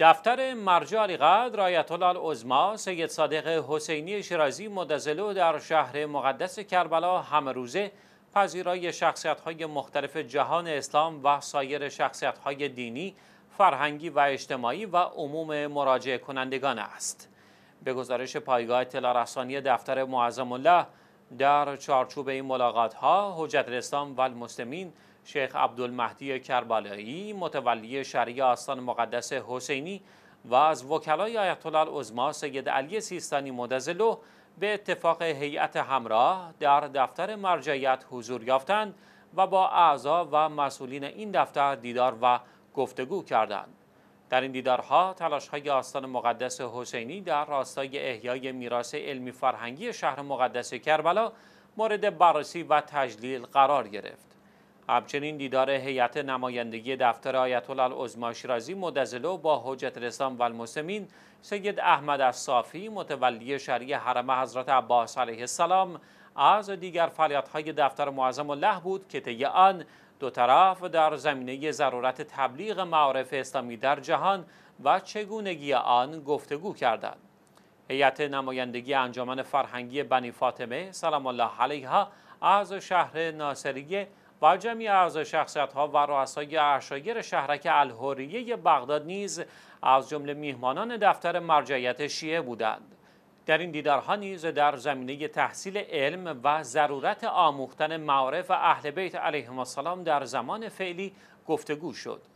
دفتر مرجع علیقدر آیت الله سید صادق حسینی شیرازی مدزلو در شهر مقدس کربلا همه روزه پذیرای شخصیت های مختلف جهان اسلام و سایر شخصیت های دینی، فرهنگی و اجتماعی و عموم مراجع کنندگان است. به گزارش پایگاه اطلاع رسانی دفتر معظم الله در چارچوب این ملاقات ها حجت الاسلام و المسلمین شیخ عبدالمهدی کربلایی متولی شریع آستان مقدس حسینی و از وکلای آیت الله عظما سید علی سیستانی مدزلو به اتفاق هیئت همراه در دفتر مرجعیت حضور یافتند و با اعضا و مسئولین این دفتر دیدار و گفتگو کردند. در این دیدارها تلاشهای آستان مقدس حسینی در راستای احیای میراث علمی فرهنگی شهر مقدس کربلا مورد بررسی و تجلیل قرار گرفت. همچنین دیدار هیئت نمایندگی دفتر آیت الله شیرازی مدزلو با حجت الاسلام والمسلمین سید احمد الصافی متولی شریع حرم حضرت عباس علیه السلام از دیگر فعالیت‌های دفتر معظم الله بود که طی آن دو طرف در زمینه ضرورت تبلیغ معارف اسلامی در جهان و چگونگی آن گفتگو کردند. هیئت نمایندگی انجمن فرهنگی بنی فاطمه سلام الله علیها از شهر ناصریه و جمعی اعضای شخصیت ها و رؤسای اشایر شهرک ی بغداد نیز از جمله میهمانان دفتر مرجعیت شیعه بودند در این دیدارها نیز در زمینه تحصیل علم و ضرورت آموختن معارف اهل بیت علیهم السلام در زمان فعلی گفتگو شد